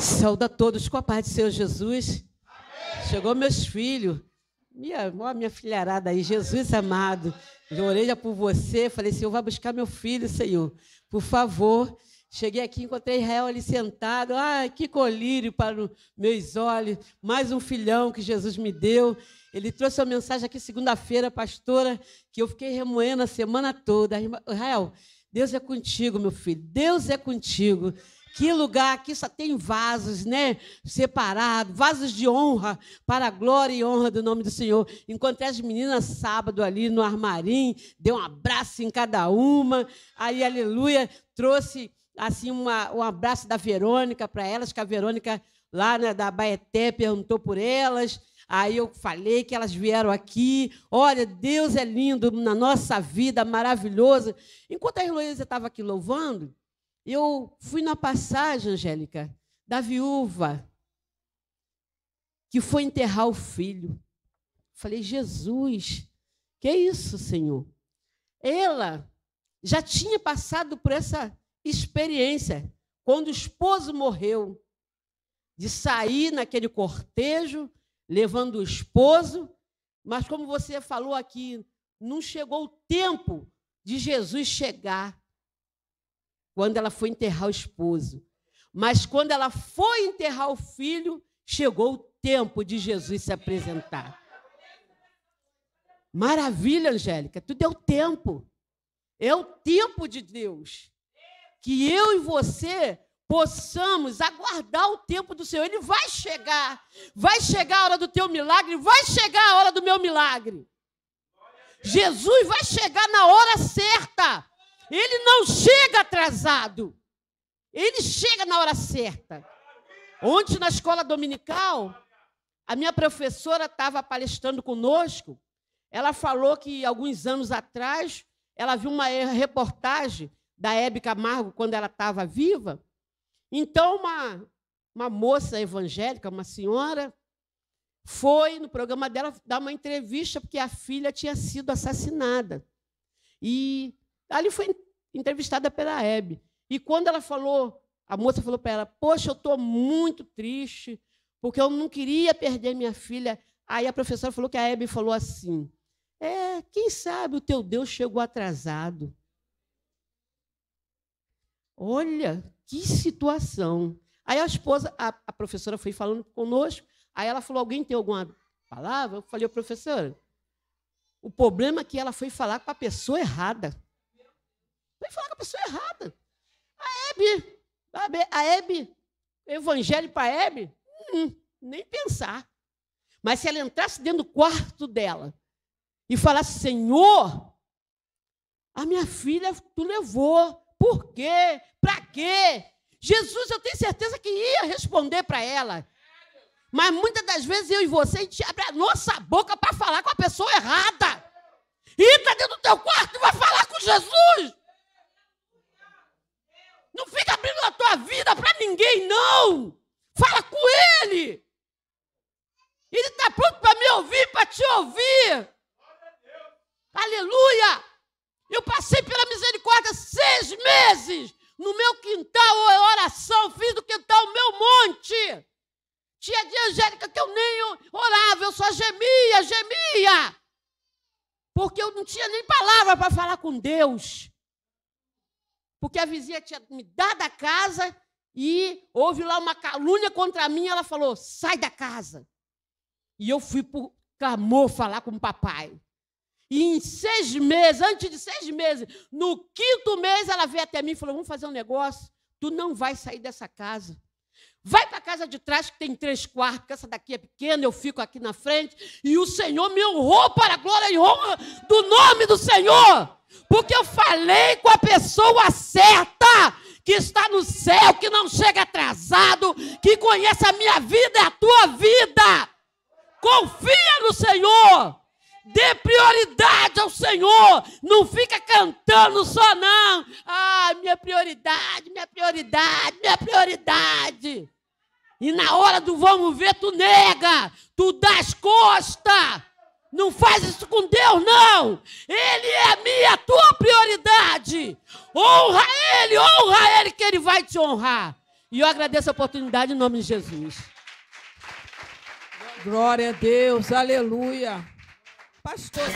Saúde a todos com a paz do Senhor Jesus. Amém. Chegou meus filhos, minha, minha filharada aí, Jesus amado. Eu orei por você, falei, Senhor, vai buscar meu filho, Senhor, por favor. Cheguei aqui, encontrei Israel ali sentado. Ai, que colírio para meus olhos. Mais um filhão que Jesus me deu. Ele trouxe uma mensagem aqui segunda-feira, pastora, que eu fiquei remoendo a semana toda. Israel, Deus é contigo, meu filho. Deus é contigo. Que lugar aqui só tem vasos, né? Separados, vasos de honra para a glória e honra do nome do Senhor. Encontrei as meninas sábado ali no armarim, dei um abraço em cada uma. Aí, aleluia, trouxe assim uma, um abraço da Verônica para elas, que a Verônica lá né, da Baeté perguntou por elas. Aí eu falei que elas vieram aqui. Olha, Deus é lindo na nossa vida, maravilhoso. Enquanto a Heloísa estava aqui louvando, eu fui na passagem, Angélica, da viúva que foi enterrar o filho. Falei, Jesus, que é isso, Senhor? Ela já tinha passado por essa experiência quando o esposo morreu, de sair naquele cortejo, levando o esposo, mas como você falou aqui, não chegou o tempo de Jesus chegar quando ela foi enterrar o esposo. Mas quando ela foi enterrar o filho, chegou o tempo de Jesus se apresentar. Maravilha, Angélica, tu deu é tempo. É o tempo de Deus. Que eu e você possamos aguardar o tempo do Senhor. Ele vai chegar. Vai chegar a hora do teu milagre, vai chegar a hora do meu milagre. Jesus vai chegar na hora certa. Ele não chega atrasado. Ele chega na hora certa. Ontem, na escola dominical, a minha professora estava palestrando conosco. Ela falou que, alguns anos atrás, ela viu uma eh, reportagem da Hebe Camargo, quando ela estava viva. Então, uma, uma moça evangélica, uma senhora, foi no programa dela dar uma entrevista porque a filha tinha sido assassinada. E Ali foi entrevistada pela Hebe. E quando ela falou, a moça falou para ela: Poxa, eu estou muito triste, porque eu não queria perder minha filha. Aí a professora falou que a Hebe falou assim: É, quem sabe o teu Deus chegou atrasado. Olha, que situação. Aí a esposa, a, a professora foi falando conosco, aí ela falou: Alguém tem alguma palavra? Eu falei: Professora, o problema é que ela foi falar com a pessoa errada falar com a pessoa errada. A Hebe, a Hebe, evangelho para a Hebe, hum, nem pensar. Mas se ela entrasse dentro do quarto dela e falasse, Senhor, a minha filha tu levou, por quê? Para quê? Jesus, eu tenho certeza que ia responder para ela. Mas muitas das vezes eu e você, a gente abre a nossa boca para falar com a pessoa errada. Entra dentro do teu quarto e vai falar com Jesus. fala vida para ninguém, não. Fala com Ele. Ele está pronto para me ouvir, para te ouvir. Aleluia! Eu passei pela misericórdia seis meses no meu quintal, é oração, fiz do quintal o meu monte. Tinha de Angélica que eu nem orava, eu só gemia, gemia. Porque eu não tinha nem palavra para falar com Deus porque a vizinha tinha me dado a casa e houve lá uma calúnia contra mim. Ela falou: sai da casa. E eu fui para Camor falar com o papai. E em seis meses, antes de seis meses, no quinto mês, ela veio até mim e falou: vamos fazer um negócio. Tu não vai sair dessa casa. Vai para a casa de trás, que tem três quartos, que essa daqui é pequena, eu fico aqui na frente, e o Senhor me honrou para a glória e honra do nome do Senhor, porque eu falei com a pessoa certa, que está no céu, que não chega atrasado, que conhece a minha vida e a tua vida. Confia no Senhor. Dê prioridade ao Senhor. Não fica cantando só, não. Ah, minha prioridade, minha prioridade, minha prioridade. E na hora do vamos ver, tu nega, tu dá as costas. Não faz isso com Deus, não. Ele é a minha, a tua prioridade. Honra Ele, honra Ele, que Ele vai te honrar. E eu agradeço a oportunidade em nome de Jesus. Glória a Deus, aleluia. pastor.